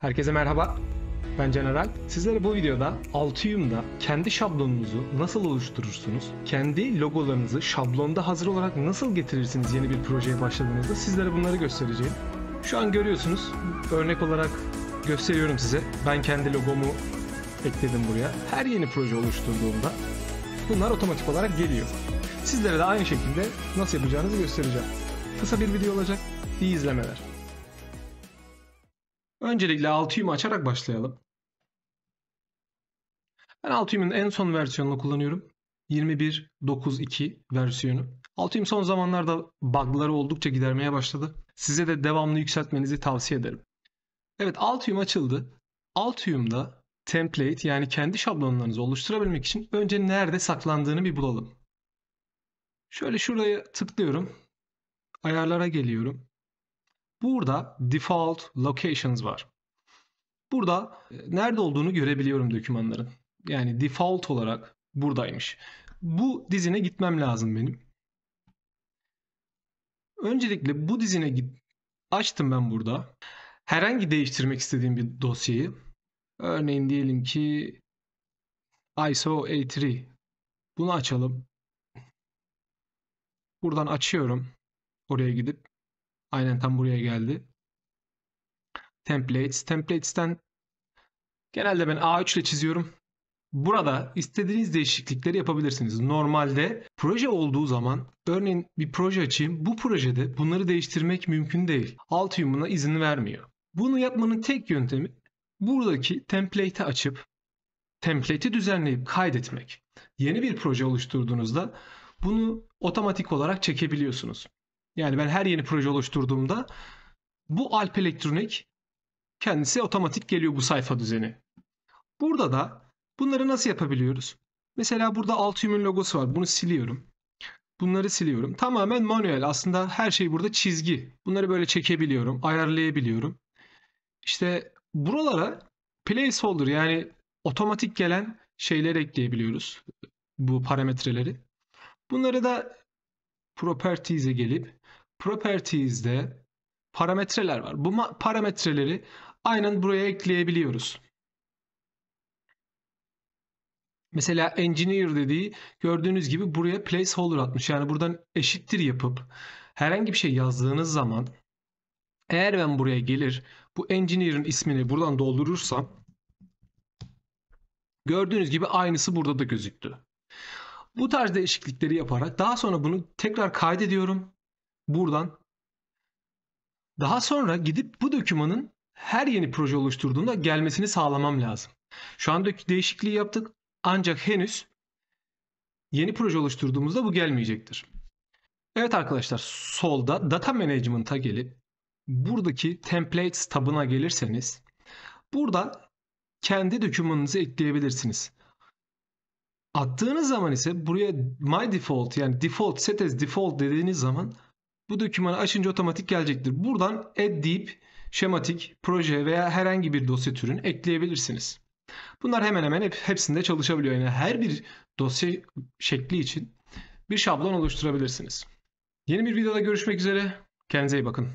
Herkese merhaba. Ben General. Sizlere bu videoda Altium'da kendi şablonunuzu nasıl oluşturursunuz, kendi logolarınızı şablonda hazır olarak nasıl getirirsiniz yeni bir projeye başladığınızda sizlere bunları göstereceğim. Şu an görüyorsunuz. Örnek olarak gösteriyorum size. Ben kendi logomu ekledim buraya. Her yeni proje oluşturduğumda bunlar otomatik olarak geliyor. Sizlere de aynı şekilde nasıl yapacağınızı göstereceğim. Kısa bir video olacak. İyi izlemeler. Öncelikle 6 açarak başlayalım. Ben 6 en son versiyonunu kullanıyorum. 21.9.2 versiyonu. 6 son zamanlarda bug'ları oldukça gidermeye başladı. Size de devamlı yükseltmenizi tavsiye ederim. Evet Altium açıldı. Altium'da template yani kendi şablonlarınızı oluşturabilmek için önce nerede saklandığını bir bulalım. Şöyle şuraya tıklıyorum. Ayarlara geliyorum. Burada default locations var. Burada e, nerede olduğunu görebiliyorum dokümanların. Yani default olarak buradaymış. Bu dizine gitmem lazım benim. Öncelikle bu dizine git açtım ben burada. Herhangi değiştirmek istediğim bir dosyayı. Örneğin diyelim ki ISO A3. Bunu açalım. Buradan açıyorum. Oraya gidip Aynen tam buraya geldi. Templates. Templates'ten genelde ben A3 ile çiziyorum. Burada istediğiniz değişiklikleri yapabilirsiniz. Normalde proje olduğu zaman örneğin bir proje açayım. Bu projede bunları değiştirmek mümkün değil. Alt yumuna izin vermiyor. Bunu yapmanın tek yöntemi buradaki template'i açıp template'i düzenleyip kaydetmek. Yeni bir proje oluşturduğunuzda bunu otomatik olarak çekebiliyorsunuz. Yani ben her yeni proje oluşturduğumda bu Alp Elektronik kendisi otomatik geliyor bu sayfa düzeni. Burada da bunları nasıl yapabiliyoruz? Mesela burada Altium'un logosu var. Bunu siliyorum. Bunları siliyorum. Tamamen manuel. Aslında her şey burada çizgi. Bunları böyle çekebiliyorum, ayarlayabiliyorum. İşte buralara placeholder yani otomatik gelen şeyler ekleyebiliyoruz. Bu parametreleri. Bunları da properties'e gelip Properties'de parametreler var. Bu parametreleri aynen buraya ekleyebiliyoruz. Mesela engineer dediği gördüğünüz gibi buraya placeholder atmış. Yani buradan eşittir yapıp herhangi bir şey yazdığınız zaman eğer ben buraya gelir bu engineer'ın ismini buradan doldurursam gördüğünüz gibi aynısı burada da gözüktü. Bu tarz değişiklikleri yaparak daha sonra bunu tekrar kaydediyorum buradan. Daha sonra gidip bu dokümanın her yeni proje oluşturduğunda gelmesini sağlamam lazım. Şu an değişikliği yaptık ancak henüz yeni proje oluşturduğumuzda bu gelmeyecektir. Evet arkadaşlar solda data management'a gelip buradaki templates tabına gelirseniz burada kendi dokümanınızı ekleyebilirsiniz. Attığınız zaman ise buraya my default yani default set as default dediğiniz zaman bu dokümanı açınca otomatik gelecektir. Buradan add deyip şematik, proje veya herhangi bir dosya türünü ekleyebilirsiniz. Bunlar hemen hemen hep, hepsinde çalışabiliyor. Yani her bir dosya şekli için bir şablon oluşturabilirsiniz. Yeni bir videoda görüşmek üzere. Kendinize iyi bakın.